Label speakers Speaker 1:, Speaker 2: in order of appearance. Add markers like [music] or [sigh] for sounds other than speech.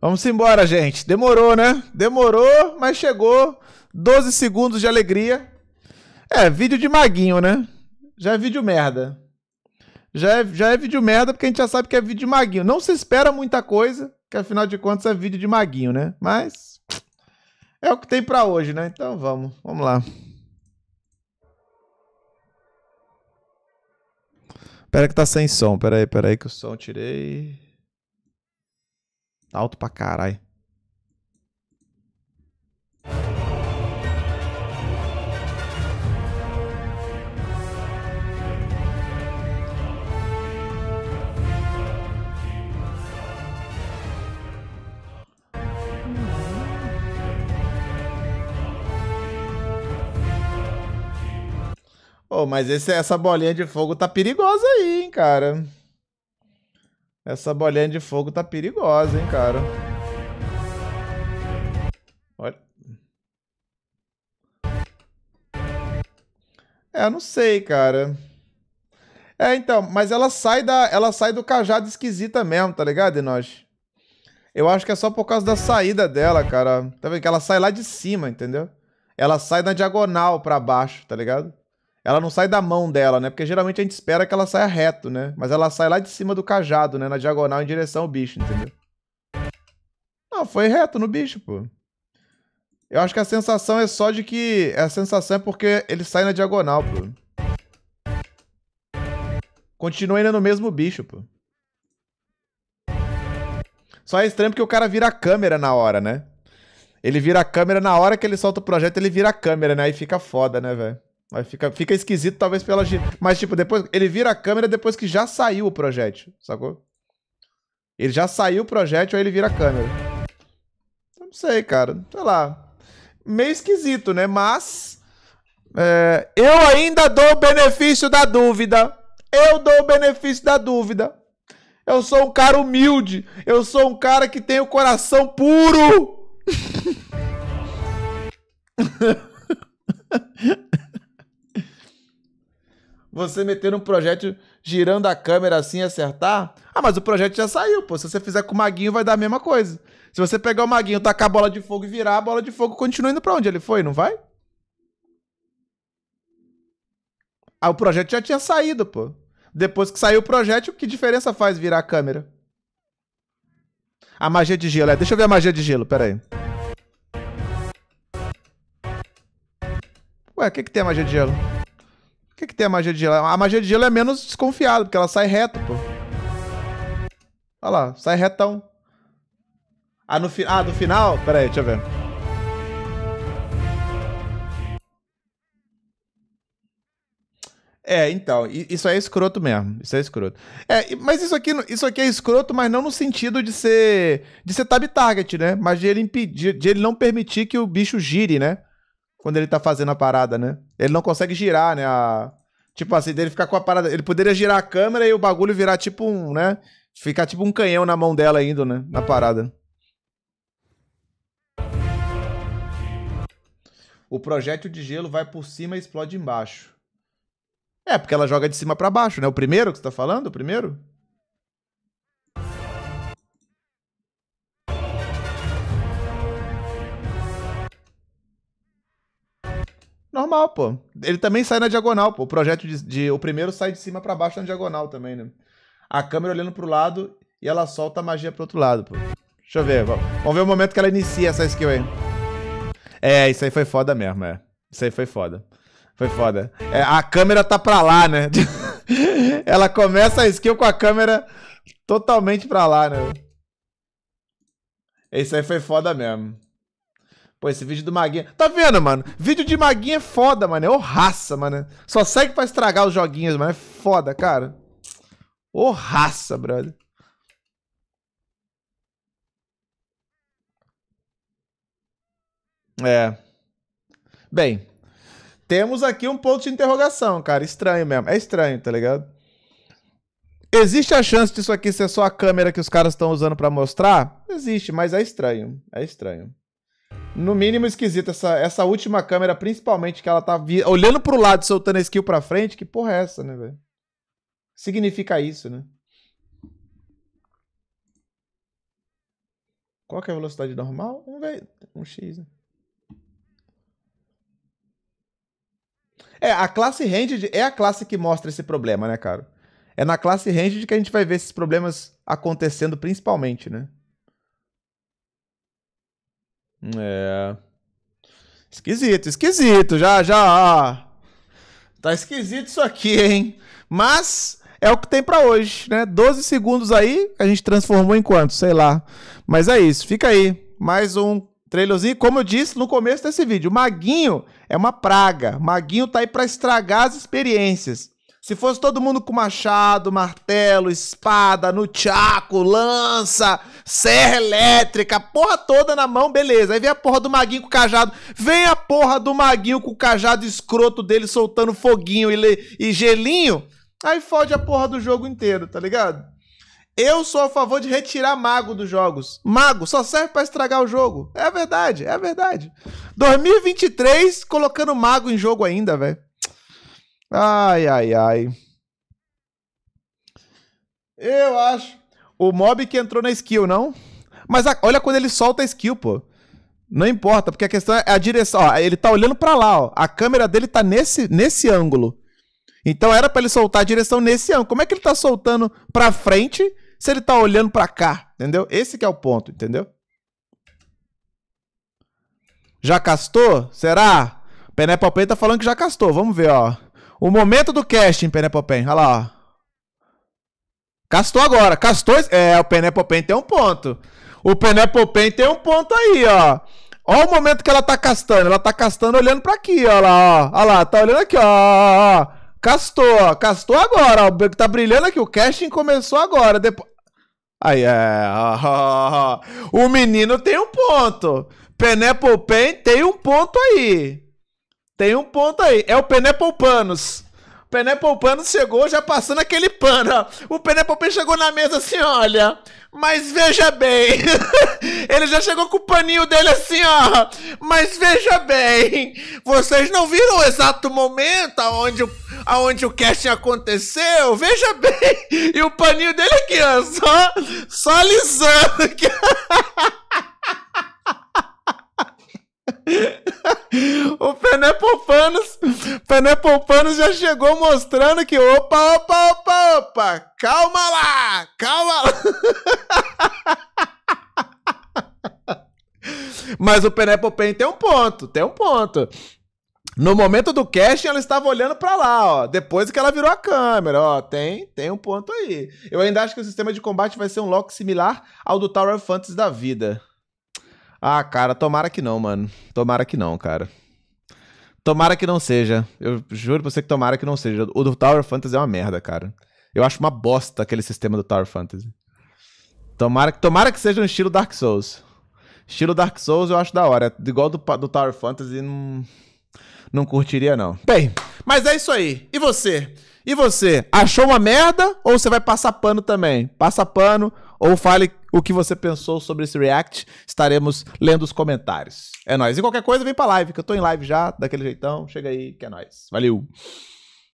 Speaker 1: Vamos embora, gente. Demorou, né? Demorou, mas chegou. 12 segundos de alegria. É, vídeo de maguinho, né? Já é vídeo merda. Já é, já é vídeo merda porque a gente já sabe que é vídeo de maguinho. Não se espera muita coisa, que afinal de contas é vídeo de maguinho, né? Mas é o que tem para hoje, né? Então vamos, vamos lá. Pera que tá sem som. Pera aí, pera aí que o som tirei. Tá alto pra caralho. Oh, mas esse, essa bolinha de fogo tá perigosa aí, hein, cara. Essa bolinha de fogo tá perigosa, hein, cara. Olha. É, não sei, cara. É, então, mas ela sai da, ela sai do cajado esquisita mesmo, tá ligado, nós? Eu acho que é só por causa da saída dela, cara. Tá vendo que ela sai lá de cima, entendeu? Ela sai na diagonal pra baixo, tá ligado? ela não sai da mão dela, né? Porque geralmente a gente espera que ela saia reto, né? Mas ela sai lá de cima do cajado, né? Na diagonal em direção ao bicho, entendeu? Não, foi reto no bicho, pô. Eu acho que a sensação é só de que... A sensação é porque ele sai na diagonal, pô. Continua ainda no mesmo bicho, pô. Só é estranho porque o cara vira a câmera na hora, né? Ele vira a câmera na hora que ele solta o projeto, ele vira a câmera, né? Aí fica foda, né, velho? Mas fica, fica esquisito, talvez pela. Mas, tipo, depois. Ele vira a câmera depois que já saiu o projeto sacou? Ele já saiu o projeto aí ele vira a câmera. Não sei, cara. Sei lá. Meio esquisito, né? Mas. É... eu ainda dou o benefício da dúvida. Eu dou o benefício da dúvida. Eu sou um cara humilde. Eu sou um cara que tem o coração puro. [laughs] você meter um projeto girando a câmera assim e acertar. Ah, mas o projeto já saiu, pô. Se você fizer com o maguinho, vai dar a mesma coisa. Se você pegar o maguinho, tacar a bola de fogo e virar, a bola de fogo continua indo pra onde ele foi, não vai? Ah, o projeto já tinha saído, pô. Depois que saiu o projeto, que diferença faz virar a câmera? A magia de gelo, é. Deixa eu ver a magia de gelo, pera aí. Ué, o que que tem a magia de gelo? que, que tem a magia de gelo? A magia de gelo é menos desconfiada, porque ela sai reta, pô. Olha lá, sai retão. Ah, no, fi... ah, do final? Pera aí, deixa eu ver. É, então, isso aí é escroto mesmo. Isso é escroto. É, mas isso aqui, isso aqui é escroto, mas não no sentido de ser de ser tab target, né? Mas de ele impedir, de ele não permitir que o bicho gire, né? Quando ele tá fazendo a parada, né? Ele não consegue girar, né? A... Tipo assim, dele ficar com a parada. Ele poderia girar a câmera e o bagulho virar tipo um, né? Ficar tipo um canhão na mão dela indo, né? Na parada. O projétil de gelo vai por cima e explode embaixo. É, porque ela joga de cima para baixo, né? O primeiro que você tá falando? O primeiro? Normal, pô. Ele também sai na diagonal, pô. O projeto de, de o primeiro sai de cima para baixo na diagonal também, né? A câmera olhando pro lado e ela solta a magia pro outro lado, pô. Deixa eu ver. Vamos ver o momento que ela inicia essa skill aí. É, isso aí foi foda mesmo, é. Isso aí foi foda. Foi foda. É, a câmera tá pra lá, né? [laughs] ela começa a skill com a câmera totalmente pra lá, né? Isso aí foi foda mesmo. Pô, esse vídeo do Maguinha. Tá vendo, mano? Vídeo de Maguinha é foda, mano. É o raça, mano. Só segue pra estragar os joguinhos, mano. É foda, cara. Ô raça, brother. É. Bem, temos aqui um ponto de interrogação, cara. Estranho mesmo. É estranho, tá ligado? Existe a chance disso aqui ser só a câmera que os caras estão usando para mostrar? Existe, mas é estranho. É estranho no mínimo esquisito essa, essa última câmera, principalmente que ela tá vi... olhando pro lado, soltando a skill pra frente. Que porra é essa, né, velho? Significa isso, né? Qual que é a velocidade normal? Um, ver, um X, né? É, a classe Ranged é a classe que mostra esse problema, né, cara? É na classe Ranged que a gente vai ver esses problemas acontecendo principalmente, né? É. Esquisito, esquisito. Já, já. Tá esquisito isso aqui, hein? Mas é o que tem para hoje, né? 12 segundos aí, a gente transformou em quanto? Sei lá. Mas é isso, fica aí. Mais um trailerzinho. Como eu disse no começo desse vídeo, Maguinho é uma praga. Maguinho tá aí para estragar as experiências. Se fosse todo mundo com machado, martelo, espada, tchaco, lança, serra elétrica, porra toda na mão, beleza. Aí vem a porra do maguinho com o cajado. Vem a porra do maguinho com o cajado escroto dele soltando foguinho e, e gelinho. Aí fode a porra do jogo inteiro, tá ligado? Eu sou a favor de retirar mago dos jogos. Mago só serve para estragar o jogo. É verdade, é verdade. 2023 colocando mago em jogo ainda, velho. Ai, ai, ai. Eu acho. O mob que entrou na skill, não? Mas a, olha quando ele solta a skill, pô. Não importa, porque a questão é a direção. Ó, ele tá olhando para lá, ó. A câmera dele tá nesse, nesse ângulo. Então era para ele soltar a direção nesse ângulo. Como é que ele tá soltando pra frente se ele tá olhando para cá? Entendeu? Esse que é o ponto, entendeu? Já castou? Será? Penepa tá falando que já castou. Vamos ver, ó. O momento do casting, Penepopen. Olha lá, Castou agora. Castou. É, o Penepopen tem um ponto. O Penepopen tem um ponto aí, ó. Olha o momento que ela tá castando. Ela tá castando olhando pra aqui, ó lá, ó. Olha lá, tá olhando aqui, ó. Castou, ó. Castou agora, ó. Tá brilhando aqui. O casting começou agora. Depois. Aí, é. O menino tem um ponto. Penepopen tem um ponto aí. Tem um ponto aí. É o Penepo Panos. O Penepo Panos chegou já passando aquele pano. O Penepo Panos chegou na mesa assim, olha. Mas veja bem. [laughs] Ele já chegou com o paninho dele assim, ó. Mas veja bem. Vocês não viram o exato momento aonde o, aonde o casting aconteceu? Veja bem. E o paninho dele aqui, ó. Só, só lisando. [laughs] René Pompano já chegou mostrando que opa, opa, opa, opa, calma lá, calma lá. [laughs] Mas o Pené Popen tem um ponto, tem um ponto. No momento do casting, ela estava olhando para lá, ó. Depois que ela virou a câmera, ó. Tem, tem um ponto aí. Eu ainda acho que o sistema de combate vai ser um lock similar ao do Tower of Fantasy da vida. Ah, cara, tomara que não, mano. Tomara que não, cara. Tomara que não seja. Eu juro pra você que tomara que não seja. O do Tower Fantasy é uma merda, cara. Eu acho uma bosta aquele sistema do Tower Fantasy. Tomara, tomara que seja um estilo Dark Souls. Estilo Dark Souls eu acho da hora. Igual do, do Tower Fantasy, não, não curtiria, não. Bem, mas é isso aí. E você? E você? Achou uma merda ou você vai passar pano também? Passa pano ou fale o que você pensou sobre esse react. Estaremos lendo os comentários. É nóis. E qualquer coisa, vem pra live, que eu tô em live já, daquele jeitão. Chega aí, que é nóis. Valeu!